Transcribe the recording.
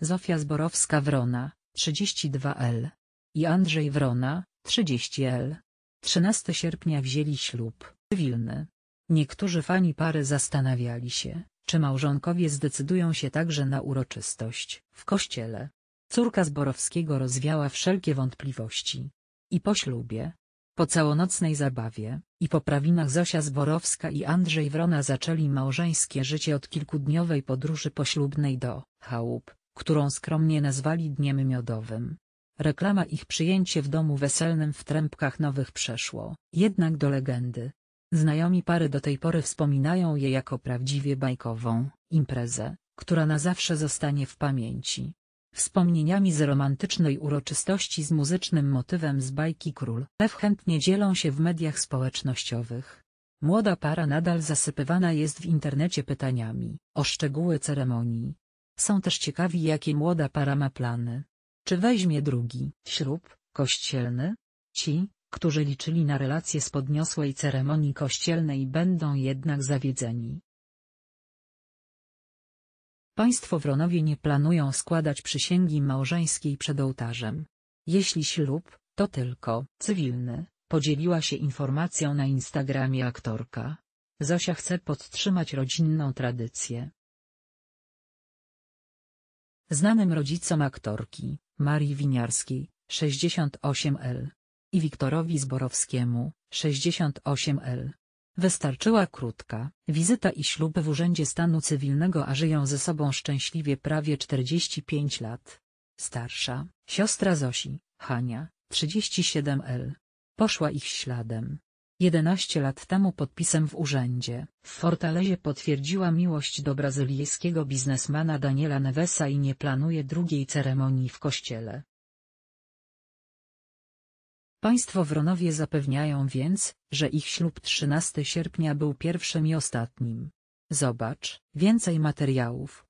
Zofia Zborowska-Wrona, 32L. I Andrzej Wrona, 30L. 13 sierpnia wzięli ślub, cywilny. Niektórzy fani pary zastanawiali się, czy małżonkowie zdecydują się także na uroczystość w kościele. Córka Zborowskiego rozwiała wszelkie wątpliwości. I po ślubie, po całonocnej zabawie, i po prawinach Zosia Zborowska i Andrzej Wrona zaczęli małżeńskie życie od kilkudniowej podróży poślubnej do Chałup, którą skromnie nazwali Dniem Miodowym. Reklama ich przyjęcie w domu weselnym w Trębkach Nowych przeszło, jednak do legendy. Znajomi pary do tej pory wspominają je jako prawdziwie bajkową imprezę, która na zawsze zostanie w pamięci. Wspomnieniami z romantycznej uroczystości z muzycznym motywem z bajki Król Lew chętnie dzielą się w mediach społecznościowych. Młoda para nadal zasypywana jest w internecie pytaniami o szczegóły ceremonii, są też ciekawi jakie młoda para ma plany. Czy weźmie drugi ślub kościelny? Ci, którzy liczyli na relacje z podniosłej ceremonii kościelnej będą jednak zawiedzeni. Państwo Wronowie nie planują składać przysięgi małżeńskiej przed ołtarzem. Jeśli ślub, to tylko cywilny, podzieliła się informacją na Instagramie aktorka. Zosia chce podtrzymać rodzinną tradycję znanym rodzicom aktorki, Marii Winiarskiej, 68L i Wiktorowi Zborowskiemu, 68L. Wystarczyła krótka wizyta i ślub w Urzędzie Stanu Cywilnego, a żyją ze sobą szczęśliwie prawie 45 lat. Starsza, siostra Zosi, Hania, 37L. Poszła ich śladem, 11 lat temu podpisem w urzędzie. W Fortalezie potwierdziła miłość do brazylijskiego biznesmana Daniela Nevesa i nie planuje drugiej ceremonii w kościele. Państwo Wronowie zapewniają więc, że ich ślub 13 sierpnia był pierwszym i ostatnim. Zobacz, więcej materiałów.